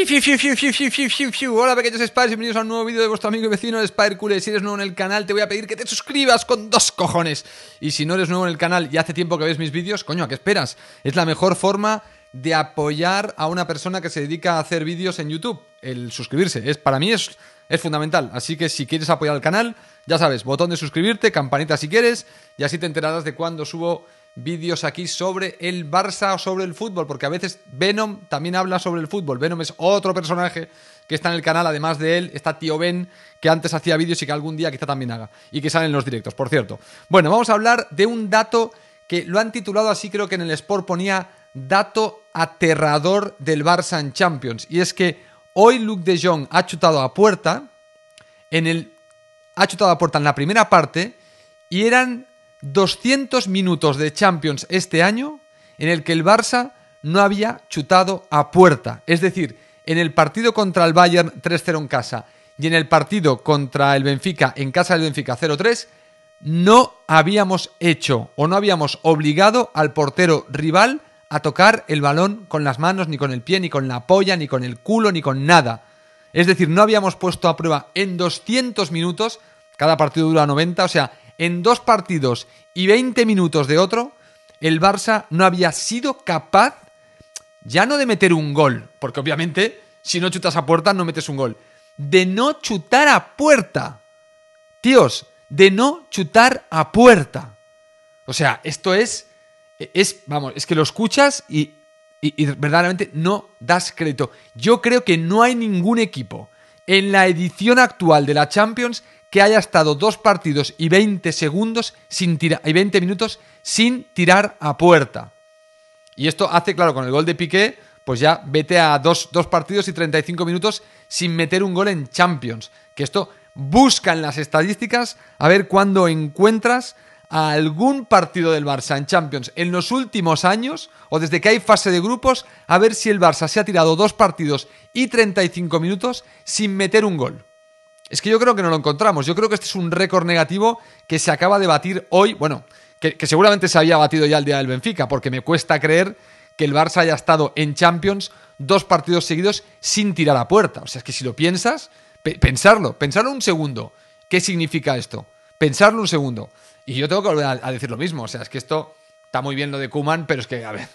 Hola pequeños Spiders, bienvenidos a un nuevo vídeo de vuestro amigo y vecino Spider Cool. Si eres nuevo en el canal, te voy a pedir que te suscribas con dos cojones. Y si no eres nuevo en el canal y hace tiempo que ves mis vídeos, coño, ¿a qué esperas? Es la mejor forma de apoyar a una persona que se dedica a hacer vídeos en YouTube. El suscribirse. Es, para mí es, es fundamental. Así que si quieres apoyar al canal, ya sabes, botón de suscribirte, campanita si quieres, y así te enterarás de cuando subo vídeos aquí sobre el Barça o sobre el fútbol, porque a veces Venom también habla sobre el fútbol. Venom es otro personaje que está en el canal, además de él, está Tío Ben, que antes hacía vídeos y que algún día quizá también haga, y que sale en los directos, por cierto. Bueno, vamos a hablar de un dato que lo han titulado así, creo que en el Sport ponía dato aterrador del Barça en Champions, y es que hoy Luke de Jong ha chutado a puerta, en el, ha chutado a puerta en la primera parte, y eran 200 minutos de Champions este año en el que el Barça no había chutado a puerta. Es decir, en el partido contra el Bayern 3-0 en casa y en el partido contra el Benfica en casa del Benfica 0-3, no habíamos hecho o no habíamos obligado al portero rival a tocar el balón con las manos, ni con el pie, ni con la polla, ni con el culo, ni con nada. Es decir, no habíamos puesto a prueba en 200 minutos, cada partido dura 90, o sea, en dos partidos y 20 minutos de otro, el Barça no había sido capaz ya no de meter un gol, porque obviamente si no chutas a puerta no metes un gol, de no chutar a puerta. Tíos, de no chutar a puerta. O sea, esto es, es vamos, es que lo escuchas y, y, y verdaderamente no das crédito. Yo creo que no hay ningún equipo en la edición actual de la Champions que haya estado dos partidos y 20 segundos sin y 20 minutos sin tirar a puerta. Y esto hace, claro, con el gol de Piqué, pues ya vete a dos, partidos y 35 minutos sin meter un gol en Champions. Que esto busca en las estadísticas a ver cuándo encuentras a algún partido del Barça en Champions en los últimos años o desde que hay fase de grupos a ver si el Barça se ha tirado dos partidos y 35 minutos sin meter un gol. Es que yo creo que no lo encontramos. Yo creo que este es un récord negativo que se acaba de batir hoy. Bueno, que, seguramente se había batido ya el día del Benfica, porque me cuesta creer que el Barça haya estado en Champions dos partidos seguidos sin tirar a puerta. O sea, es que si lo piensas, pensarlo, pensarlo un segundo. ¿Qué significa esto? Pensarlo un segundo. Y yo tengo que volver a, a decir lo mismo. O sea, es que esto está muy bien lo de Kuman, pero es que, a ver,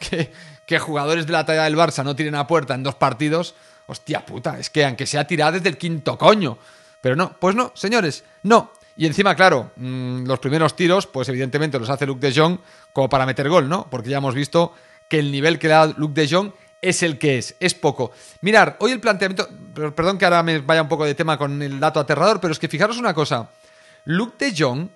que, jugadores de la talla del Barça no tiren a puerta en dos partidos, hostia puta, es que aunque sea tirada desde el quinto coño. Pero no, pues no, señores, no. Y encima, claro, mm, los primeros tiros, pues evidentemente los hace Luke de Jong como para meter gol, ¿no? Porque ya hemos visto que el nivel que da Luke de Jong es el que es, es poco. Mirar, hoy el planteamiento, perdón que ahora me vaya un poco de tema con el dato aterrador, pero es que fijaros una cosa, Luke de Jong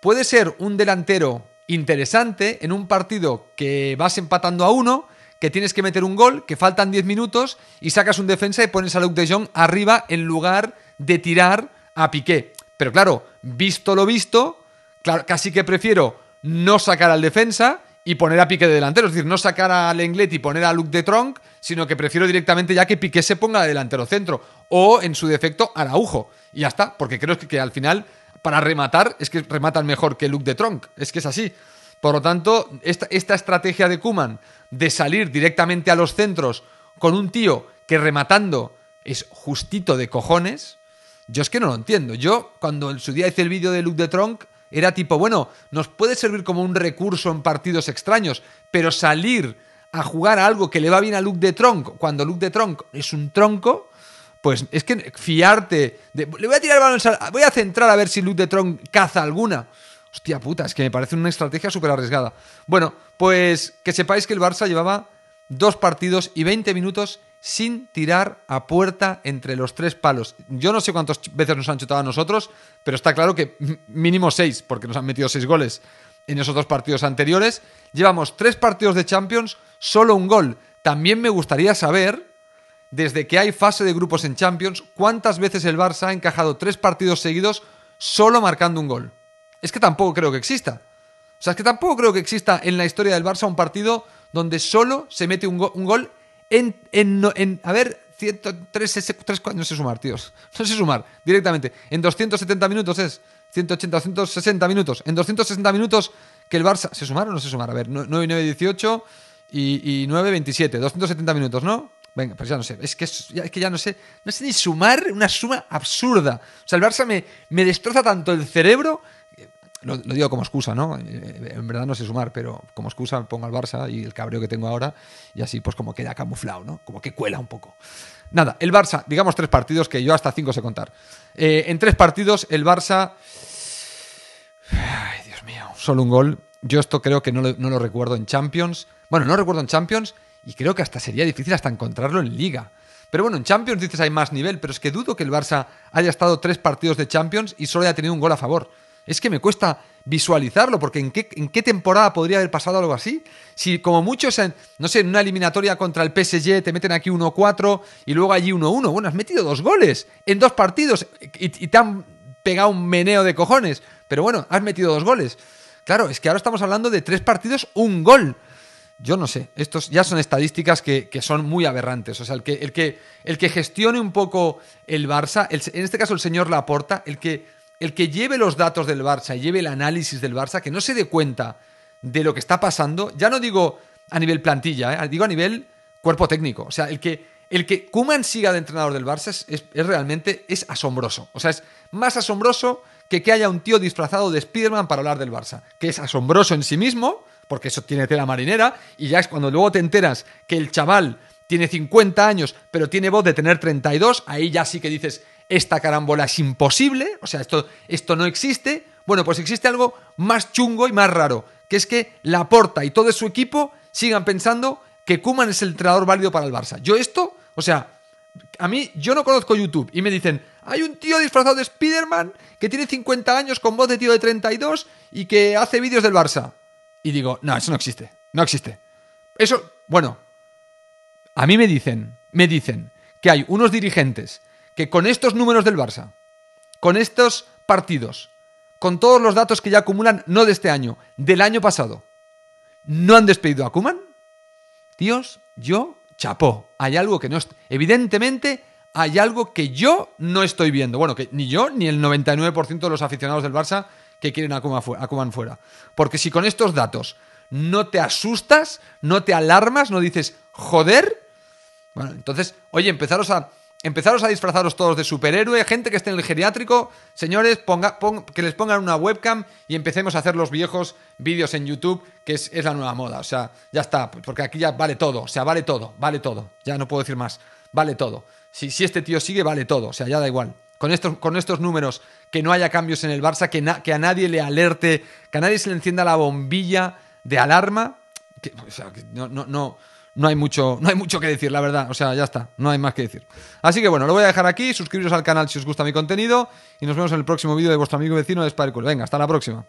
puede ser un delantero interesante en un partido que vas empatando a uno, que tienes que meter un gol, que faltan 10 minutos y sacas un defensa y pones a Luke de Jong arriba en lugar de tirar a Piqué. Pero claro, visto lo visto, casi que prefiero no sacar al defensa y poner a Piqué de delantero. Es decir, no sacar al Englet y poner a Luke de Tronc, sino que prefiero directamente ya que Piqué se ponga de delantero centro. O, en su defecto, Araujo. Y ya está, porque creo que al final para rematar, es que rematan mejor que Luke de Tronc. Es que es así. Por lo tanto, esta, esta estrategia de Kuman de salir directamente a los centros con un tío que rematando es justito de cojones, yo es que no lo entiendo. Yo, cuando en su día hice el vídeo de Luke de Tronc, era tipo, bueno, nos puede servir como un recurso en partidos extraños, pero salir a jugar a algo que le va bien a Luke de Tronc cuando Luke de Tronc es un tronco, pues es que fiarte. le voy a tirar balones. salón. voy a centrar a ver si Luke de Tron caza alguna. Hostia puta, es que me parece una estrategia súper arriesgada. Bueno, pues que sepáis que el Barça llevaba dos partidos y 20 minutos sin tirar a puerta entre los tres palos. Yo no sé cuántas veces nos han chutado a nosotros, pero está claro que mínimo seis, porque nos han metido seis goles en esos dos partidos anteriores. Llevamos tres partidos de Champions, solo un gol. También me gustaría saber desde que hay fase de grupos en Champions, cuántas veces el Barça ha encajado tres partidos seguidos solo marcando un gol. Es que tampoco creo que exista. O sea, es que tampoco creo que exista en la historia del Barça un partido donde solo se mete un, gol en, en, A ver, 103, no sé sumar, tíos. No sé sumar, directamente. En 270 minutos es. 180, 160 minutos. En 260 minutos que el Barça. ¿Se sumaron o no se sumaron? A ver, 9, 9, 18 y, y 9, 27. 270 minutos, ¿no? Venga, pues ya no sé. Es que, que ya no sé. No sé ni sumar una suma absurda. O sea, el Barça me, me destroza tanto el cerebro. Eh, lo, digo como excusa, ¿no? Eh, eh, en verdad no sé sumar, pero como excusa pongo al Barça y el cabreo que tengo ahora. Y así, pues como queda camuflado, ¿no? Como que cuela un poco. Nada, el Barça, digamos tres partidos, que yo hasta cinco sé contar. en tres partidos, el Barça. Ay, Dios mío, solo un gol. Yo esto creo que no lo, no lo recuerdo en Champions. Bueno, no recuerdo en Champions y creo que hasta sería difícil hasta encontrarlo en liga. Pero bueno, en Champions dices hay más nivel, pero es que dudo que el Barça haya estado tres partidos de Champions y solo haya tenido un gol a favor. Es que me cuesta visualizarlo, porque ¿en qué, temporada podría haber pasado algo así? Si como muchos, no sé, en una eliminatoria contra el PSG te meten aquí 1-4 y luego allí 1-1. Bueno, has metido dos goles en dos partidos y, y te han pegado un meneo de cojones. Pero bueno, has metido dos goles. Claro, es que ahora estamos hablando de tres partidos, un gol yo no sé, estos ya son estadísticas que, son muy aberrantes. O sea, el que, el que, el que gestione un poco el Barça, en este caso el señor Laporta, el que, el que lleve los datos del Barça, lleve el análisis del Barça, que no se dé cuenta de lo que está pasando, ya no digo a nivel plantilla, ¿eh? digo a nivel cuerpo técnico. O sea, el que, el que Kuman siga de entrenador del Barça es, realmente es asombroso. O sea, es más asombroso que que haya un tío disfrazado de Spiderman para hablar del Barça, que es asombroso en sí mismo porque eso tiene tela marinera, y ya es cuando luego te enteras que el chaval tiene 50 años, pero tiene voz de tener 32, ahí ya sí que dices, esta carambola es imposible, o sea, esto, esto no existe. Bueno, pues existe algo más chungo y más raro, que es que Laporta y todo su equipo sigan pensando que Kuman es el entrenador válido para el Barça. Yo esto, o sea, a mí yo no conozco YouTube y me dicen, hay un tío disfrazado de Spider-Man que tiene 50 años con voz de tío de 32 y que hace vídeos del Barça y digo, no, eso no existe, no existe. Eso, bueno, a mí me dicen, me dicen que hay unos dirigentes que con estos números del Barça, con estos partidos, con todos los datos que ya acumulan, no de este año, del año pasado, no han despedido a Kuman. Dios, yo chapó. Hay algo que no. Evidentemente, hay algo que yo no estoy viendo. Bueno, que ni yo ni el 99% de los aficionados del Barça que quieren a fuera. Porque si con estos datos no te asustas, no te alarmas, no dices, joder, bueno, entonces, oye, empezaros a, empezaros a disfrazaros todos de superhéroe, gente que esté en el geriátrico, señores, ponga, que les pongan una webcam y empecemos a hacer los viejos vídeos en YouTube, que es, la nueva moda. O sea, ya está, porque aquí ya vale todo, o sea, vale todo, vale todo. Ya no puedo decir más, vale todo. Si, si este tío sigue, vale todo, o sea, ya da igual con estos, con estos números, que no haya cambios en el Barça, que, que a nadie le alerte, que a nadie se le encienda la bombilla de alarma. no, no, no, hay mucho, no hay mucho que decir, la verdad. O sea, ya está, no hay más que decir. Así que bueno, lo voy a dejar aquí. Suscribiros al canal si os gusta mi contenido. Y nos vemos en el próximo vídeo de vuestro amigo vecino de Sparkle. Venga, hasta la próxima.